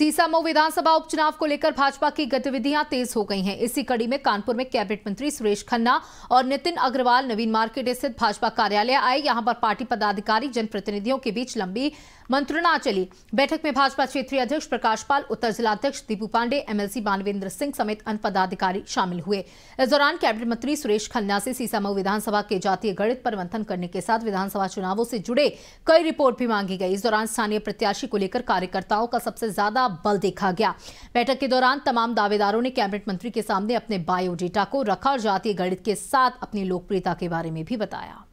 सीसामऊ विधानसभा उपचुनाव को लेकर भाजपा की गतिविधियां तेज हो गई हैं इसी कड़ी में कानपुर में कैबिनेट मंत्री सुरेश खन्ना और नितिन अग्रवाल नवीन मार्केट स्थित भाजपा कार्यालय आए यहां पर पार्टी पदाधिकारी जनप्रतिनिधियों के बीच लंबी मंत्रणा चली बैठक में भाजपा क्षेत्रीय अध्यक्ष प्रकाश पाल उत्तर जिलाध्यक्ष दीपू पांडे एमएलसी मानवेंद्र सिंह समेत अन्य पदाधिकारी शामिल हुए इस दौरान कैबिनेट मंत्री सुरेश खन्ना से सीसामऊ विधानसभा के जातीय गणित पर मंथन करने के साथ विधानसभा चुनावों से जुड़े कई रिपोर्ट भी मांगी गई इस दौरान स्थानीय प्रत्याशी को लेकर कार्यकर्ताओं का सबसे ज्यादा बल देखा गया बैठक के दौरान तमाम दावेदारों ने कैबिनेट मंत्री के सामने अपने बायोडेटा को रखा और जातीय गणित के साथ अपनी लोकप्रियता के बारे में भी बताया